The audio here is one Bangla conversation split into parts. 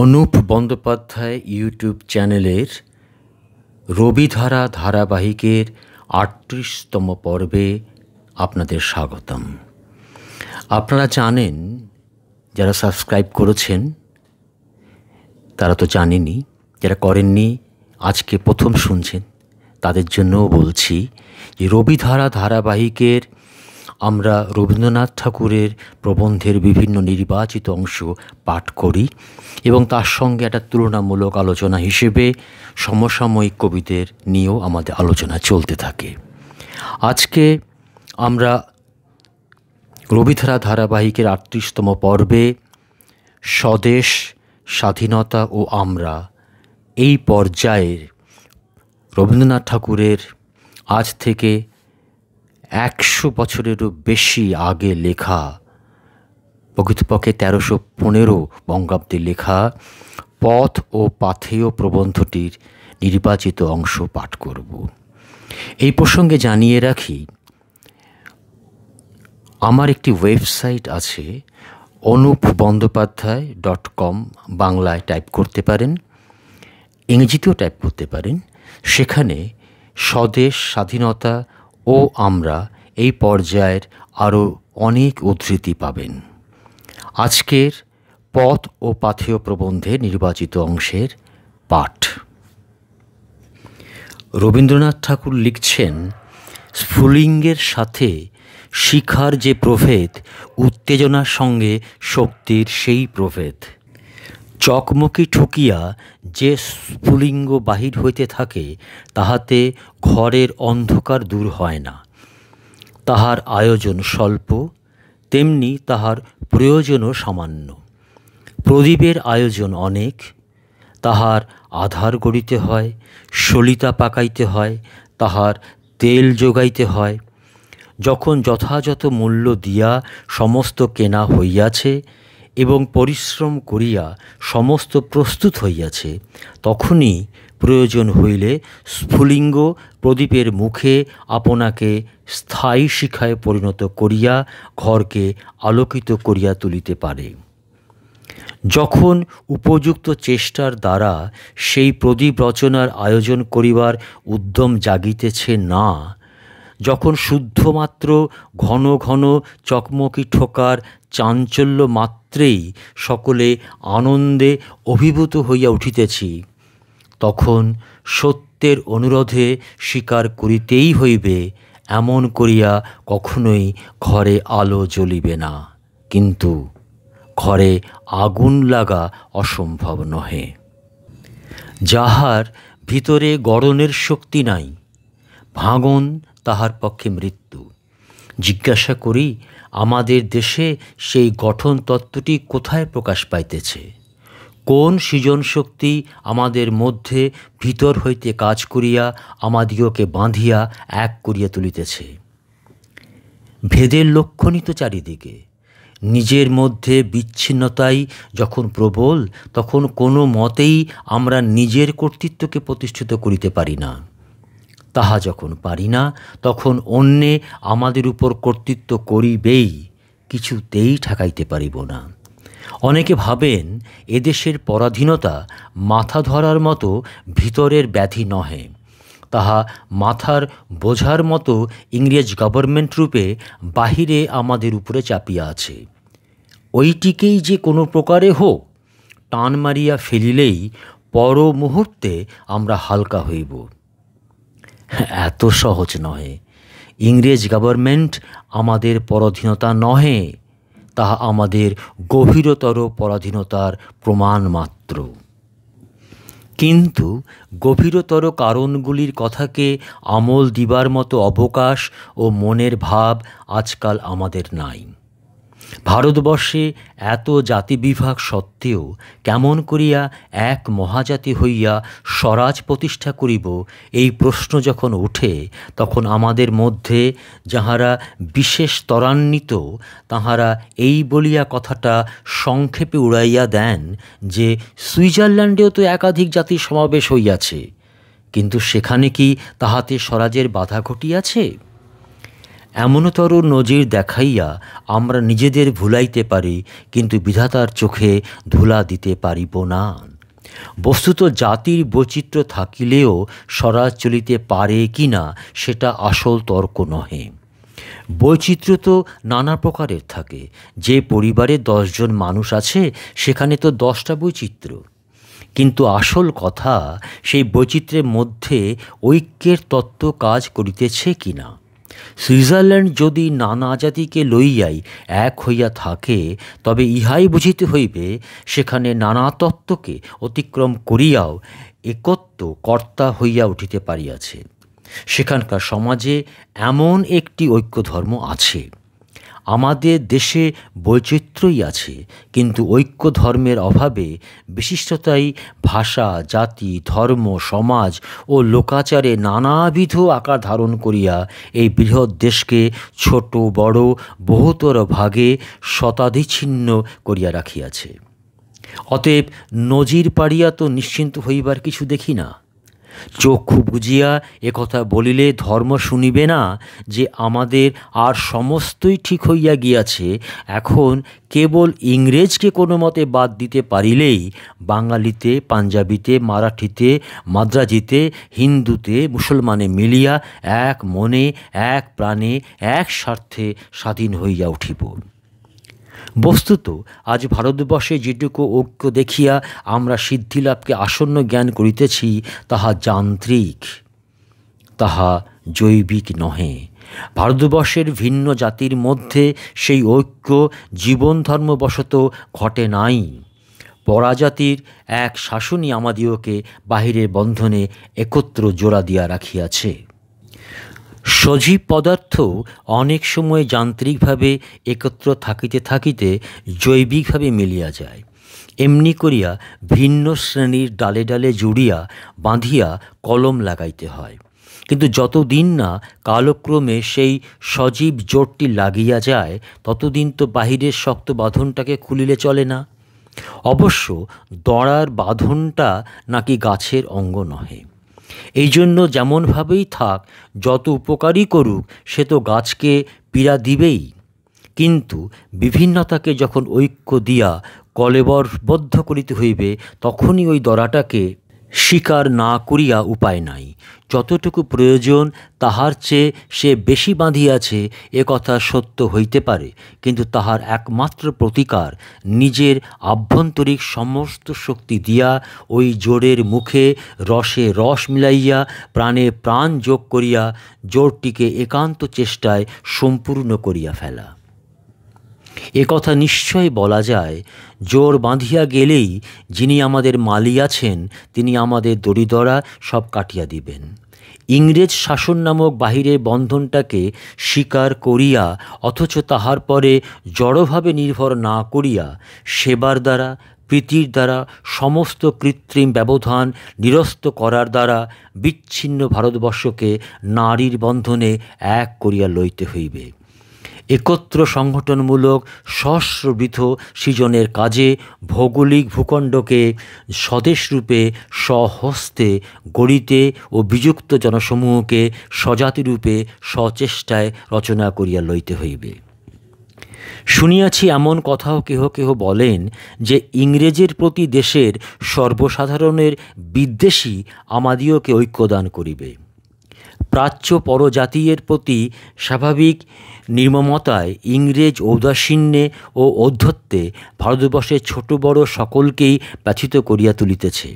অনুপ বন্দ্যোপাধ্যায় ইউটিউব চ্যানেলের রবিধারা ধারাবাহিকের আটত্রিশতম পর্বে আপনাদের স্বাগতম আপনারা জানেন যারা সাবস্ক্রাইব করেছেন তারা তো জানেনি যারা করেননি আজকে প্রথম শুনছেন তাদের জন্যও বলছি যে রবিধারা ধারাবাহিকের আমরা রবীন্দ্রনাথ ঠাকুরের প্রবন্ধের বিভিন্ন নির্বাচিত অংশ পাঠ করি এবং তার সঙ্গে একটা তুলনামূলক আলোচনা হিসেবে সমসাময়িক কবিদের নিয়েও আমাদের আলোচনা চলতে থাকে আজকে আমরা রবিধারা ধারাবাহিকের আটত্রিশতম পর্বে স্বদেশ স্বাধীনতা ও আমরা এই পর্যায়ের রবীন্দ্রনাথ ঠাকুরের আজ থেকে একশো বছরেরও বেশি আগে লেখা প্রকৃতপক্ষে তেরোশো পনেরো বঙ্গাব্দে লেখা পথ ও পাথেয় প্রবন্ধটির নির্বাচিত অংশ পাঠ করব এই প্রসঙ্গে জানিয়ে রাখি আমার একটি ওয়েবসাইট আছে অনুপ বন্দ্যোপাধ্যায় ডট কম বাংলায় টাইপ করতে পারেন ইংরেজিতেও টাইপ করতে পারেন সেখানে স্বদেশ স্বাধীনতা ও আমরা এই পর্যায়ের আরও অনেক উদ্ধৃতি পাবেন আজকের পথ ও পাথেয় প্রবন্ধে নির্বাচিত অংশের পাঠ রবীন্দ্রনাথ ঠাকুর লিখছেন স্ফুলিঙ্গের সাথে শিখার যে প্রভেদ উত্তেজনার সঙ্গে শক্তির সেই প্রভেদ চকমকি ঠুকিয়া যে স্ফুলিঙ্গ বাহির হইতে থাকে তাহাতে ঘরের অন্ধকার দূর হয় না তাহার আয়োজন স্বল্প তেমনি তাহার প্রয়োজনও সামান্য প্রদীপের আয়োজন অনেক তাহার আধার গড়িতে হয় সলিতা পাকাইতে হয় তাহার তেল যোগাইতে হয় যখন যথাযথ মূল্য দিয়া সমস্ত কেনা হইয়াছে এবং পরিশ্রম করিয়া সমস্ত প্রস্তুত হইয়াছে তখনই প্রয়োজন হইলে স্ফুলিঙ্গ প্রদীপের মুখে আপনাকে স্থায়ী শিখায় পরিণত করিয়া ঘরকে আলোকিত করিয়া তুলিতে পারে যখন উপযুক্ত চেষ্টার দ্বারা সেই প্রদীপ রচনার আয়োজন করিবার উদ্যম জাগিতেছে না যখন শুদ্ধমাত্র ঘন ঘন চকমকি ঠোকার চাঞ্চল্য মাত্রেই সকলে আনন্দে অভিভূত হইয়া উঠিতেছি তখন সত্যের অনুরোধে স্বীকার করিতেই হইবে এমন করিয়া কখনোই ঘরে আলো জ্বলিবে না কিন্তু ঘরে আগুন লাগা অসম্ভব নহে যাহার ভিতরে গড়নের শক্তি নাই ভাঙন তাহার পক্ষে মৃত্যু জিজ্ঞাসা করি আমাদের দেশে সেই গঠন তত্ত্বটি কোথায় প্রকাশ পাইতেছে কোন সৃজন শক্তি আমাদের মধ্যে ভিতর হইতে কাজ করিয়া আমাদিগকে বাঁধিয়া এক করিয়া তুলিতেছে ভেদের লক্ষণই তো চারিদিকে নিজের মধ্যে বিচ্ছিন্নতাই যখন প্রবল তখন কোনো মতেই আমরা নিজের কর্তৃত্বকে প্রতিষ্ঠিত করিতে পারি না তাহা যখন পারি না তখন অন্যে আমাদের উপর কর্তৃত্ব করিবেই কিছুতেই ঠেকাইতে পারিব না অনেকে ভাবেন এদেশের পরাধীনতা মাথা ধরার মতো ভিতরের ব্যাধি নহে তাহা মাথার বোঝার মতো ইংরেজ গভর্নমেন্ট রূপে বাহিরে আমাদের উপরে চাপিয়া আছে ওইটিকেই যে কোনো প্রকারে হোক টান মারিয়া ফেলিলেই পর মুহূর্তে আমরা হালকা হইব এত সহজ নহে ইংরেজ গভর্নমেন্ট আমাদের পরাধীনতা নহে তাহা আমাদের গভীরতর পরাধীনতার প্রমাণ মাত্র কিন্তু গভীরতর কারণগুলির কথাকে আমল দিবার মতো অবকাশ ও মনের ভাব আজকাল আমাদের নাই ভারতবর্ষে এত জাতিবিভাগ সত্ত্বেও কেমন করিয়া এক মহাজাতি হইয়া স্বরাজ প্রতিষ্ঠা করিব এই প্রশ্ন যখন ওঠে তখন আমাদের মধ্যে যাহারা বিশেষ ত্বরান্বিত তাহারা এই বলিয়া কথাটা সংক্ষেপে উড়াইয়া দেন যে সুইজারল্যান্ডেও তো একাধিক জাতির সমাবেশ হইয়াছে কিন্তু সেখানে কি তাহাতে স্বরাজের বাধা ঘটিয়াছে এমনতর নজির দেখাইয়া আমরা নিজেদের ভুলাইতে পারি কিন্তু বিধাতার চোখে ধুলা দিতে পারিব না বস্তুত জাতির বৈচিত্র্য থাকিলেও স্বরাজ চলিতে পারে কি না সেটা আসল তর্ক নহে বৈচিত্র্য তো নানা প্রকারের থাকে যে পরিবারে দশজন মানুষ আছে সেখানে তো দশটা বৈচিত্র্য কিন্তু আসল কথা সেই বৈচিত্র্যের মধ্যে ঐক্যের তত্ত্ব কাজ করিতেছে কিনা সুইজারল্যান্ড যদি নানা জাতিকে লইয়াই এক হইয়া থাকে তবে ইহাই বুঝিতে হইবে সেখানে নানা তত্ত্বকে অতিক্রম করিয়াও একত্ব কর্তা হইয়া উঠিতে পারিয়াছে সেখানকার সমাজে এমন একটি ঐক্যধর্ম আছে আমাদের দেশে বৈচিত্র্যই আছে কিন্তু ঐক্য ধর্মের অভাবে বিশিষ্টতাই ভাষা জাতি ধর্ম সমাজ ও লোকাচারে নানাবিধ আকার ধারণ করিয়া এই বৃহৎ দেশকে ছোট বড় বহুতর ভাগে শতাধিচ্ছিন্ন করিয়া রাখিয়াছে অতএব নজির পাড়িয়া তো নিশ্চিন্ত হইবার কিছু দেখি না চক্ষু বুঝিয়া কথা বলিলে ধর্ম শুনিবে না যে আমাদের আর সমস্তই ঠিক হইয়া গিয়াছে এখন কেবল ইংরেজকে কোনো মতে বাদ দিতে পারিলেই বাঙালিতে পাঞ্জাবিতে মারাঠিতে মাদ্রাজিতে হিন্দুতে মুসলমানে মিলিয়া এক মনে এক প্রাণে এক স্বার্থে স্বাধীন হইয়া উঠিব বস্তুত আজ ভারতবর্ষে যেটুকু ঐক্য দেখিয়া আমরা সিদ্ধিলাভকে আসন্ন জ্ঞান করিতেছি তাহা যান্ত্রিক তাহা জৈবিক নহে ভারতবর্ষের ভিন্ন জাতির মধ্যে সেই ঐক্য জীবন ধর্মবশত ঘটে নাই পরাজাতির এক শাসনই আমাদিওকে বাহিরের বন্ধনে একত্র জোড়া দিয়া রাখিয়াছে সজীব পদার্থ অনেক সময় যান্ত্রিকভাবে একত্র থাকিতে থাকিতে জৈবিকভাবে মিলিয়া যায় এমনি করিয়া ভিন্ন শ্রেণীর ডালে ডালে জুড়িয়া বাঁধিয়া কলম লাগাইতে হয় কিন্তু যতদিন না কালক্রমে সেই সজীব জোটটি লাগিয়া যায় ততদিন তো বাহিরের শক্ত বাঁধনটাকে খুলিলে চলে না অবশ্য দড়ার বাঁধনটা নাকি গাছের অঙ্গ নহে এই জন্য যেমনভাবেই থাক যত উপকারই করুক সে তো গাছকে পীড়া দিবেই কিন্তু বিভিন্নতাকে যখন ঐক্য দিয়া কলেবরবদ্ধ করিতে হইবে তখনই ওই দরাটাকে স্বীকার না করিয়া উপায় নাই যতটুকু প্রয়োজন তাহার চেয়ে সে বেশি বাঁধিয়াছে এ কথা সত্য হইতে পারে কিন্তু তাহার একমাত্র প্রতিকার নিজের আভ্যন্তরিক সমস্ত শক্তি দিয়া ওই জোরের মুখে রসে রস মিলাইয়া প্রাণে প্রাণ যোগ করিয়া জোরটিকে একান্ত চেষ্টায় সম্পূর্ণ করিয়া ফেলা এ কথা নিশ্চয় বলা যায় জোর বাঁধিয়া গেলেই যিনি আমাদের মালি আছেন তিনি আমাদের দরিদরা সব কাটিয়া দিবেন ইংরেজ শাসন নামক বাহিরের বন্ধনটাকে স্বীকার করিয়া অথচ তাহার পরে জড়ভাবে নির্ভর না করিয়া সেবার দ্বারা প্রীতির দ্বারা সমস্ত কৃত্রিম ব্যবধান নিরস্ত করার দ্বারা বিচ্ছিন্ন ভারতবর্ষকে নারীর বন্ধনে এক করিয়া লইতে হইবে একত্র সংগঠনমূলক সহস্রবৃথ সৃজনের কাজে ভৌগোলিক ভূখণ্ডকে স্বদেশরূপে স্বহস্তে গড়িতে ও বিযুক্ত জনসমূহকে স্বজাতিরূপে সচেষ্টায় রচনা করিয়া লইতে হইবে শুনিয়াছি এমন কথাও কেহ কেহ বলেন যে ইংরেজের প্রতি দেশের সর্বসাধারণের বিদ্বেষী আমাদিওকে ঐক্যদান করিবে প্রাচ্য পরজাতীয়ের প্রতি স্বাভাবিক নির্মমতায় ইংরেজ ঔদাসীন্যে ও অধ্যত্বে ভারতবর্ষের ছোট বড় সকলকেই ব্যথিত করিয়া তুলিতেছে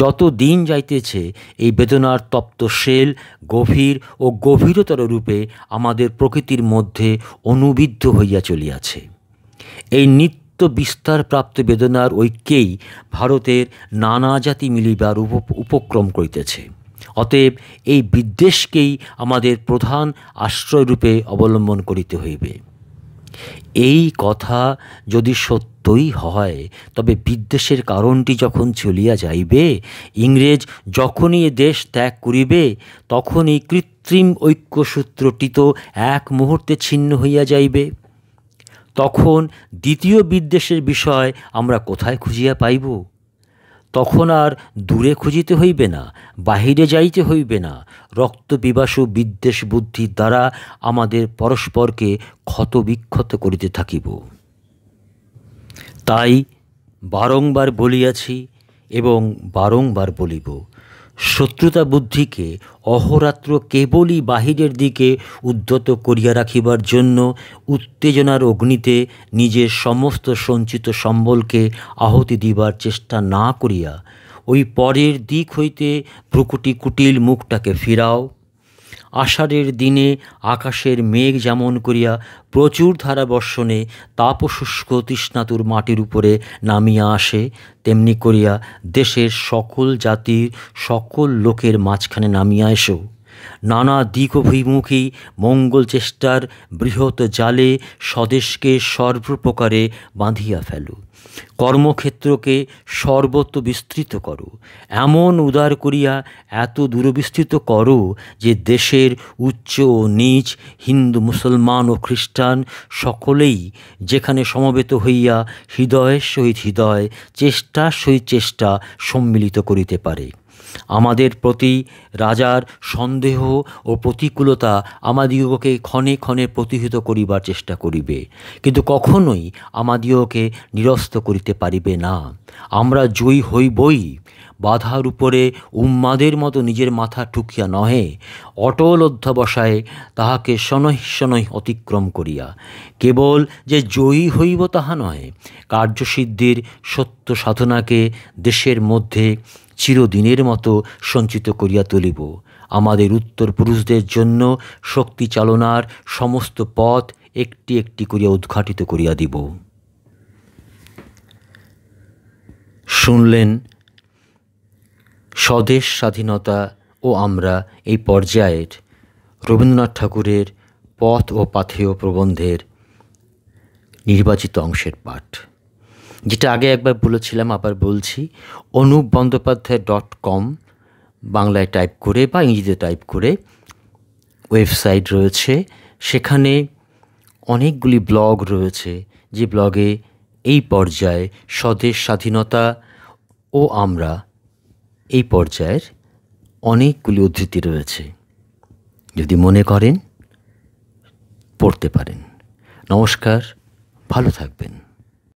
যত দিন যাইতেছে এই বেদনার তপ্ত শেল গভীর ও গভীরতর রূপে আমাদের প্রকৃতির মধ্যে অনুবিদ্ধ হইয়া চলিয়াছে এই নিত্য বিস্তার প্রাপ্ত বেদনার ঐক্যেই ভারতের নানা জাতি মিলিবার উপক্রম করিতেছে অতএব এই বিদ্বেষকেই আমাদের প্রধান আশ্রয়রূপে অবলম্বন করিতে হইবে এই কথা যদি সত্যই হয় তবে বিদ্বেষের কারণটি যখন চলিয়া যাইবে ইংরেজ যখনই এ দেশ ত্যাগ করিবে তখনই কৃত্রিম ঐক্যসূত্রটি তো এক মুহূর্তে ছিন্ন হইয়া যাইবে তখন দ্বিতীয় বিদ্বেষের বিষয় আমরা কোথায় খুঁজিয়া পাইব তখন আর দূরে খুঁজিতে হইবে না বাহিরে যাইতে হইবে না রক্ত বিবাসু বিদ্বেষ বুদ্ধির দ্বারা আমাদের পরস্পরকে ক্ষতবিক্ষত করিতে থাকিব তাই বারংবার বলিয়াছি এবং বারংবার বলিব শত্রুতা বুদ্ধিকে অহরাত্র কেবলই বাহিরের দিকে উদ্ধত করিয়া রাখিবার জন্য উত্তেজনার অগ্নিতে নিজের সমস্ত সঞ্চিত সম্বলকে আহতি দিবার চেষ্টা না করিয়া ওই পরের দিক হইতে ভ্রুকুটি কুটিল মুখটাকে ফিরাও আষাঢ়ের দিনে আকাশের মেঘ যেমন করিয়া প্রচুর ধারা বর্ষণে তাপশুষ্ক তৃষ্ণাতুর মাটির উপরে নামিয়া আসে তেমনি করিয়া দেশের সকল জাতির সকল লোকের মাঝখানে নামিয়া এসো নানা দিক অভিমুখী মঙ্গল চেষ্টার বৃহৎ জালে স্বদেশকে সর্বপ্রকারে বাঁধিয়া ফেলুক কর্মক্ষেত্রকে সর্বত্র বিস্তৃত করো এমন উদার করিয়া এত দূরবিস্তৃত করো যে দেশের উচ্চ ও নিচ হিন্দু মুসলমান ও খ্রিস্টান সকলেই যেখানে সমবেত হইয়া হৃদয়ের সহিত হৃদয় চেষ্টা সহিত চেষ্টা সম্মিলিত করিতে পারে আমাদের প্রতি রাজার সন্দেহ ও প্রতিকূলতা আমাদিগকে ক্ষণে ক্ষণে প্রতিহিত করিবার চেষ্টা করিবে কিন্তু কখনোই আমাদিগকে নিরস্ত করিতে পারিবে না আমরা জয়ী হইবই বাধার উপরে উম্মাদের মতো নিজের মাথা ঠুকিয়া নহে অটল অধ্যবসায় তাহাকে শনৈ শনৈ অতিক্রম করিয়া কেবল যে জয়ী হইব তাহা নহে কার্যসিদ্ধির সত্য সাধনাকে দেশের মধ্যে চিরদিনের মতো সঞ্চিত করিয়া তুলিব আমাদের উত্তর পুরুষদের জন্য শক্তি চালনার সমস্ত পথ একটি একটি করিয়া উদ্ঘাটিত করিয়া দিব শুনলেন স্বদেশ স্বাধীনতা ও আমরা এই পর্যায়ের রবীন্দ্রনাথ ঠাকুরের পথ ও পাথেয় প্রবন্ধের নির্বাচিত অংশের পাঠ যেটা আগে একবার বলেছিলাম আবার বলছি অনুপ বন্দ্যোপাধ্যায় ডট কম বাংলায় টাইপ করে বা ইংরেজিতে টাইপ করে ওয়েবসাইট রয়েছে সেখানে অনেকগুলি ব্লগ রয়েছে যে ব্লগে এই পর্যায়ে স্বদেশ স্বাধীনতা ও আমরা এই পর্যায়ের অনেকগুলি উদ্ধৃতি রয়েছে যদি মনে করেন পড়তে পারেন নমস্কার ভালো থাকবেন